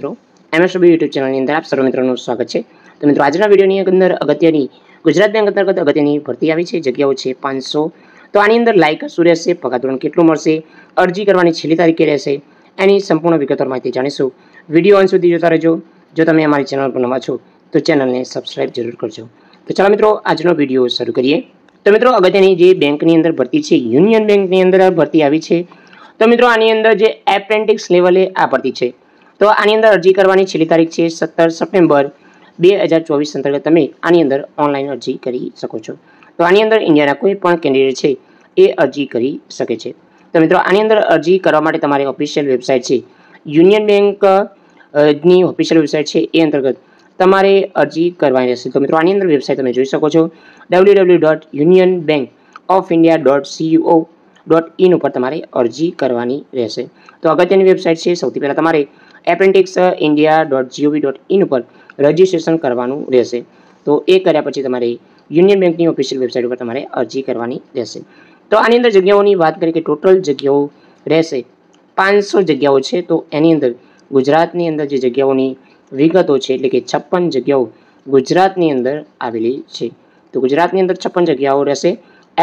મિત્રો MSW YouTube ચેનલની અંદર આપ સર્વ મિત્રોનું સ્વાગત છે તો મિત્રો આજના વિડીયોની અંદર અગત્યની ગુજરાત બેંક અંતર્ગત અગત્યની ભરતી આવી છે જગ્યાઓ છે પાંચસો તો આની અંદર લાયક શું રહેશે પગાર ધોરણ કેટલું મળશે અરજી કરવાની છેલ્લી તારીખે રહેશે એની સંપૂર્ણ વિગતો માહિતી જાણીશું વિડીયો અંત સુધી જોતા રહેજો જો તમે અમારી ચેનલ પર નવા છો તો ચેનલને સબસ્ક્રાઈબ જરૂર કરજો તો ચાલો મિત્રો આજનો વિડીયો શરૂ કરીએ તો મિત્રો અગત્યની જે બેંકની અંદર ભરતી છે યુનિયન બેંકની અંદર ભરતી આવી છે તો મિત્રો આની અંદર જે એપ્રેન્ટિક્સ લેવલે આ ભરતી છે તો આની અંદર અરજી કરવાની છેલ્લી તારીખ છે સત્તર સપ્ટેમ્બર બે હજાર ચોવીસ અંતર્ગત તમે આની અંદર ઓનલાઈન અરજી કરી શકો છો તો આની અંદર ઇન્ડિયાના કોઈ પણ કેન્ડિડેટ છે એ અરજી કરી શકે છે તો મિત્રો આની અંદર અરજી કરવા માટે તમારી ઓફિશિયલ વેબસાઇટ છે યુનિયન બેંક ની ઓફિશિયલ વેબસાઇટ છે એ અંતર્ગત તમારે અરજી કરવાની રહેશે તો મિત્રો આની અંદર વેબસાઇટ તમે જોઈ શકો છો W W dot Union Bank of India dot co dot in ઉપર તમારે અરજી કરવાની રહેશે તો અગત્યની વેબસાઇટ છે સૌથી પહેલાં તમારે apprenticeship India dot gov dot in ઉપર રજીસ્ટ્રેશન કરવાનું રહેશે તો એ કર્યા પછી તમારે યુનિયન બેંકની ઓફિશિયલ વેબસાઇટ ઉપર તમારે અરજી કરવાની રહેશે તો આની અંદર જગ્યાઓની વાત કરીએ કે ટોટલ જગ્યાઓ રહેશે પાંચસો જગ્યાઓ છે તો એની અંદર ગુજરાતની અંદર જે જગ્યાઓની વિગતો છે એટલે કે છપ્પન જગ્યાઓ ગુજરાતની અંદર આવેલી છે તો ગુજરાતની અંદર છપ્પન જગ્યાઓ રહેશે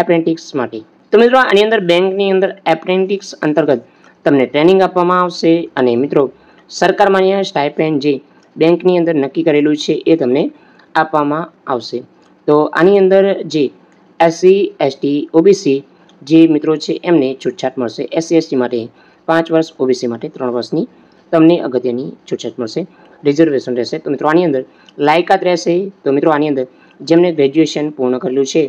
એપ્રેન્ટિક્સ માટે તો મિત્રો આની અંદર બેંકની અંદર એપ્રેન્ટિક્સ અંતર્ગત તમને ટ્રેનિંગ આપવામાં આવશે અને મિત્રો સરકાર માન્ય સ્ટાઇપેન્ડ જે બેંકની અંદર નક્કી કરેલું છે એ તમને આપવામાં આવશે તો આની અંદર જે એસસી એસટી ઓબીસી જે મિત્રો છે એમને છૂટછાટ મળશે એસસી એસટી માટે પાંચ વર્ષ ઓબીસી માટે ત્રણ વર્ષની તમને અગત્યની છૂટછાટ મળશે રિઝર્વેશન રહેશે તો મિત્રો આની અંદર લાયકાત રહેશે તો મિત્રો આની અંદર જેમને ગ્રેજ્યુએશન પૂર્ણ કરેલું છે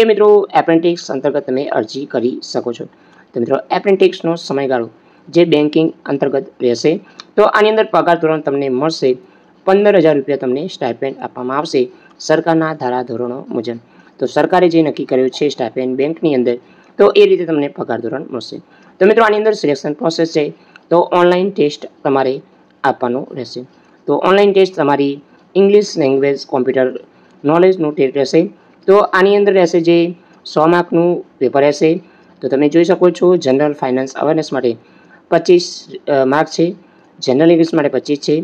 એ મિત્રો એપ્રેન્ટિક્સ અંતર્ગત તમે અરજી કરી શકો છો તો મિત્રો એપ્રેન્ટિક્સનો સમયગાળો જે બેન્કિંગ અંતર્ગત રહેશે તો આની અંદર પગાર ધોરણ તમને મળશે પંદર હજાર રૂપિયા તમને સ્ટાઇપેન્ડ આપવામાં આવશે સરકારના ધારાધોરણો મુજબ તો સરકારે જે નક્કી કર્યું છે સ્ટાઇપેન્ડ બેંકની અંદર તો એ રીતે તમને પગાર ધોરણ મળશે તો મિત્રો આની અંદર સિલેક્શન પ્રોસેસ છે તો ઓનલાઈન ટેસ્ટ તમારે આપવાનો રહેશે તો ઓનલાઈન ટેસ્ટ તમારી ઇંગ્લિશ લેંગ્વેજ કોમ્પ્યુટર નોલેજનું ટેસ્ટ રહેશે તો આની અંદર રહેશે જે સો માર્કનું પેપર રહેશે તો તમે જોઈ શકો છો જનરલ ફાઇનાન્સ અવેરનેસ માટે પચીસ માર્ક છે જનરલ ઇંગ્લિશ માટે પચીસ છે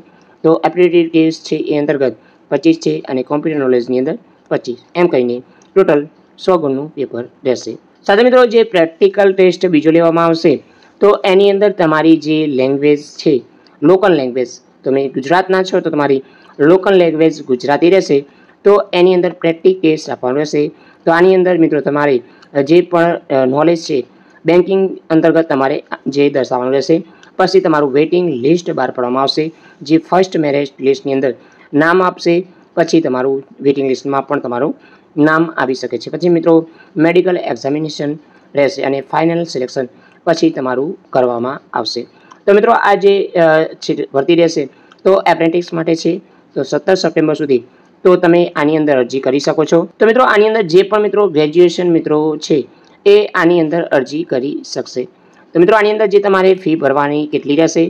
તો એપ્ટિટ્યૂડ કેસ છે એ અંતર્ગત પચીસ છે અને કોમ્પ્યુટર નોલેજની અંદર પચીસ એમ કહીને ટોટલ સો ગુણનું પેપર રહેશે સાથે મિત્રો જે પ્રેક્ટિકલ ટેસ્ટ બીજો લેવામાં આવશે તો એની અંદર તમારી જે લેંગ્વેજ છે લોકલ લેંગ્વેજ તમે ગુજરાતના છો તો તમારી લોકલ લેંગ્વેજ ગુજરાતી રહેશે તો એની અંદર પ્રેક્ટિક ટેસ્ટ આપવાનો રહેશે તો આની અંદર મિત્રો તમારે જે પણ નોલેજ છે બેન્કિંગ અંતર્ગત તમારે જે દર્શાવવાનું રહેશે પછી તમારું વેઇટિંગ લિસ્ટ બહાર પાડવામાં આવશે જે ફર્સ્ટ મેરેજ લિસ્ટની અંદર નામ આપશે પછી તમારું વેઇટિંગ લિસ્ટમાં પણ તમારું નામ આવી શકે છે પછી મિત્રો મેડિકલ એક્ઝામિનેશન રહેશે અને ફાઇનલ સિલેક્શન પછી તમારું કરવામાં આવશે તો મિત્રો આ જે વર્તી રહેશે તો એપ્રેન્ટિક્સ માટે છે તો સત્તર સપ્ટેમ્બર સુધી તો તમે આની અંદર અરજી કરી શકો છો તો મિત્રો આની અંદર જે પણ મિત્રો ગ્રેજ્યુએશન મિત્રો છે એ આની અંદર અરજી કરી શકશે તો મિત્રો આની અંદર જે તમારે ફી ભરવાની કેટલી રહેશે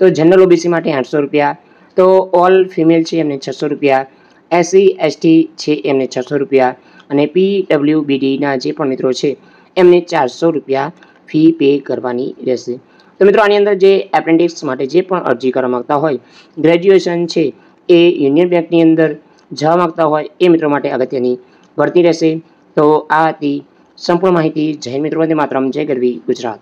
તો જનરલ ઓબીસી માટે આઠસો રૂપિયા તો ઓલ ફિમેલ છે એમને છસો રૂપિયા એસસી એસટી છે એમને છસો રૂપિયા અને પીડબ્લ્યુ બીડીના જે પણ મિત્રો છે એમને ચારસો રૂપિયા ફી પે કરવાની રહેશે તો મિત્રો આની અંદર જે એપ્રેન્ટિક્સ માટે જે પણ અરજી કરવા માગતા હોય ગ્રેજ્યુએશન છે એ યુનિયન બેંકની અંદર જવા માગતા હોય એ મિત્રો માટે અગત્યની ભરતી રહેશે તો આ હતી સંપૂર્ણ માહિતી જૈન મિત્રો વંદે માતરમ જય ગરવી ગુજરાત